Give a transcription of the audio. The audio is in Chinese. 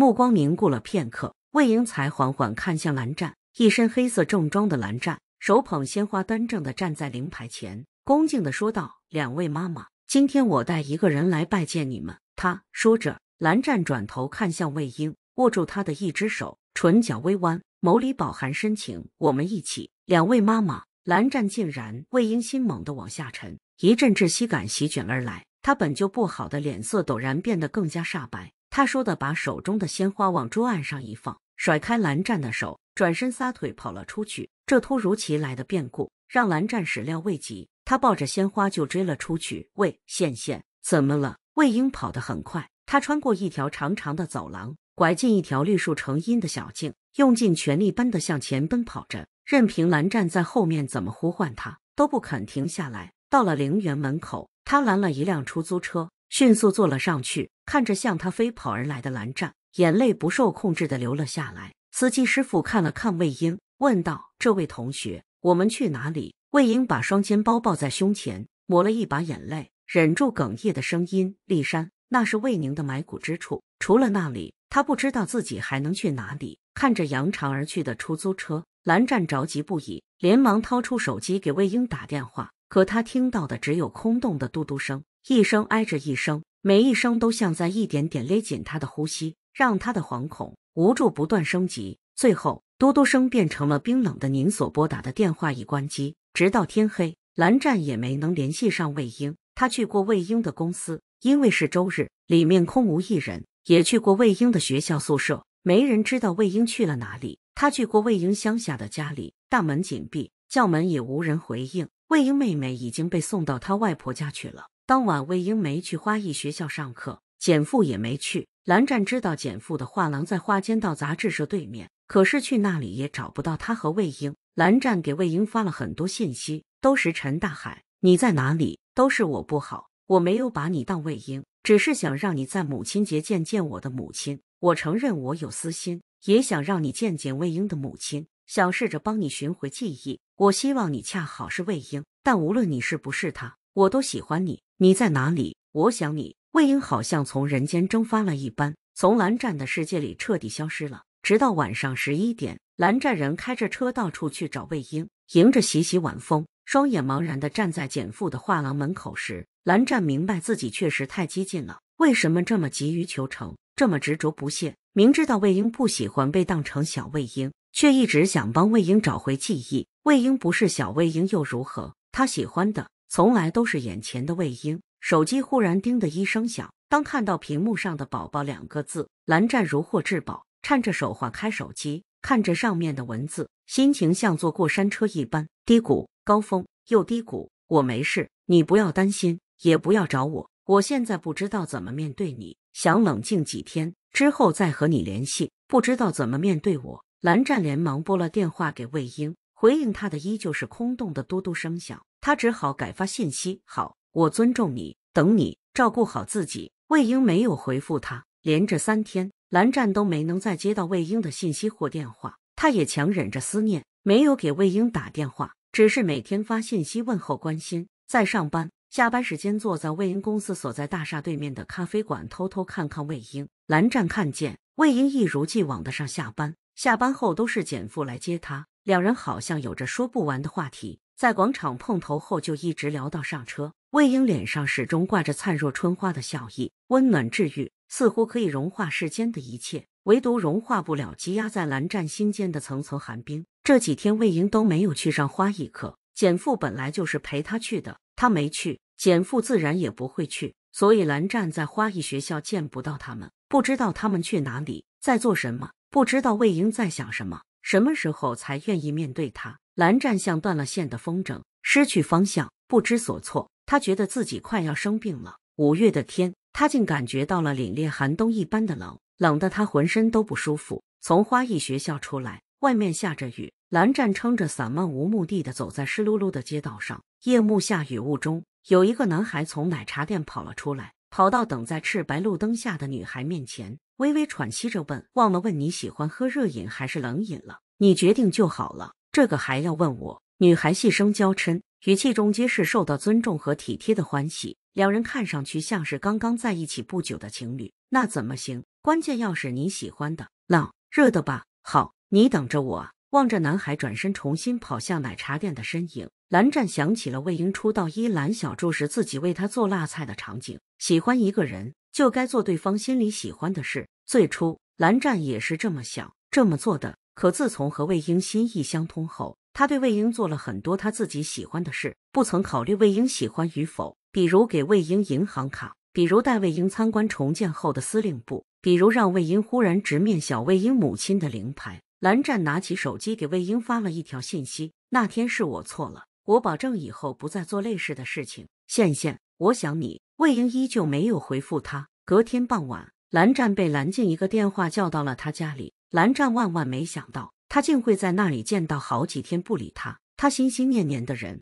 目光凝固了片刻，魏英才缓缓看向蓝湛，一身黑色正装的蓝湛手捧鲜花，端正的站在灵牌前，恭敬的说道：“两位妈妈，今天我带一个人来拜见你们。”他说着，蓝湛转头看向魏英，握住她的一只手，唇角微弯，眸里饱含深情：“我们一起。”两位妈妈，蓝湛竟然……魏英心猛地往下沉，一阵窒息感席卷而来，他本就不好的脸色陡然变得更加煞白。他说的，把手中的鲜花往桌案上一放，甩开蓝湛的手，转身撒腿跑了出去。这突如其来的变故让蓝湛始料未及，他抱着鲜花就追了出去。喂，羡羡，怎么了？魏婴跑得很快，他穿过一条长长的走廊，拐进一条绿树成荫的小径，用尽全力奔的向前奔跑着，任凭蓝湛在后面怎么呼唤他，都不肯停下来。到了陵园门口，他拦了一辆出租车。迅速坐了上去，看着向他飞跑而来的蓝湛，眼泪不受控制的流了下来。司机师傅看了看魏婴，问道：“这位同学，我们去哪里？”魏婴把双肩包抱在胸前，抹了一把眼泪，忍住哽咽的声音：“骊山，那是魏宁的埋骨之处。除了那里，他不知道自己还能去哪里。”看着扬长而去的出租车，蓝湛着急不已，连忙掏出手机给魏婴打电话，可他听到的只有空洞的嘟嘟声。一声挨着一声，每一声都像在一点点勒紧他的呼吸，让他的惶恐无助不断升级。最后，嘟嘟声变成了冰冷的“您所拨打的电话已关机”。直到天黑，蓝湛也没能联系上魏婴。他去过魏婴的公司，因为是周日，里面空无一人；也去过魏婴的学校宿舍，没人知道魏婴去了哪里。他去过魏婴乡下的家里，大门紧闭，叫门也无人回应。魏婴妹妹已经被送到他外婆家去了。当晚，魏婴没去花艺学校上课，简父也没去。蓝湛知道简父的画廊在花间道杂志社对面，可是去那里也找不到他和魏婴。蓝湛给魏婴发了很多信息，都石沉大海，你在哪里？都是我不好，我没有把你当魏婴，只是想让你在母亲节见见我的母亲。我承认我有私心，也想让你见见魏婴的母亲，想试着帮你寻回记忆。我希望你恰好是魏婴，但无论你是不是他，我都喜欢你，你在哪里？我想你。魏婴好像从人间蒸发了一般，从蓝湛的世界里彻底消失了。直到晚上十一点，蓝湛人开着车到处去找魏婴，迎着习习晚风，双眼茫然的站在简父的画廊门口时，蓝湛明白自己确实太激进了。为什么这么急于求成，这么执着不懈？明知道魏婴不喜欢被当成小魏婴，却一直想帮魏婴找回记忆。魏婴不是小魏婴又如何？他喜欢的。从来都是眼前的魏婴，手机忽然叮的一声响。当看到屏幕上的“宝宝”两个字，蓝湛如获至宝，颤着手划开手机，看着上面的文字，心情像坐过山车一般，低谷、高峰又低谷。我没事，你不要担心，也不要找我，我现在不知道怎么面对你，想冷静几天之后再和你联系。不知道怎么面对我，蓝湛连忙拨了电话给魏婴。回应他的依旧是空洞的嘟嘟声响，他只好改发信息。好，我尊重你，等你，照顾好自己。魏婴没有回复他，连着三天，蓝湛都没能再接到魏婴的信息或电话。他也强忍着思念，没有给魏婴打电话，只是每天发信息问候关心。在上班、下班时间，坐在魏婴公司所在大厦对面的咖啡馆，偷偷看看魏婴。蓝湛看见魏婴一如既往的上下班，下班后都是简父来接他。两人好像有着说不完的话题，在广场碰头后就一直聊到上车。魏婴脸上始终挂着灿若春花的笑意，温暖治愈，似乎可以融化世间的一切，唯独融化不了积压在蓝湛心间的层层寒冰。这几天魏婴都没有去上花艺课，简父本来就是陪他去的，他没去，简父自然也不会去，所以蓝湛在花艺学校见不到他们，不知道他们去哪里，在做什么，不知道魏婴在想什么。什么时候才愿意面对他？蓝湛像断了线的风筝，失去方向，不知所措。他觉得自己快要生病了。五月的天，他竟感觉到了凛冽寒冬一般的冷，冷得他浑身都不舒服。从花艺学校出来，外面下着雨，蓝湛撑着伞，漫无目的的走在湿漉漉的街道上。夜幕下，雨雾中，有一个男孩从奶茶店跑了出来，跑到等在赤白路灯下的女孩面前。微微喘息着问：“忘了问你喜欢喝热饮还是冷饮了？你决定就好了。这个还要问我？”女孩细声娇嗔，语气中皆是受到尊重和体贴的欢喜。两人看上去像是刚刚在一起不久的情侣。那怎么行？关键要是你喜欢的，冷热的吧？好，你等着我。望着男孩转身重新跑向奶茶店的身影，蓝湛想起了魏婴出道一兰小筑时自己为他做辣菜的场景。喜欢一个人。就该做对方心里喜欢的事。最初，蓝湛也是这么想、这么做的。可自从和魏婴心意相通后，他对魏婴做了很多他自己喜欢的事，不曾考虑魏婴喜欢与否。比如给魏婴银行卡，比如带魏婴参观重建后的司令部，比如让魏婴忽然直面小魏婴母亲的灵牌。蓝湛拿起手机给魏婴发了一条信息：“那天是我错了，我保证以后不再做类似的事情。”羡羡。我想你，魏婴依旧没有回复他。隔天傍晚，蓝湛被蓝静一个电话叫到了他家里。蓝湛万万没想到，他竟会在那里见到好几天不理他，他心心念念的人。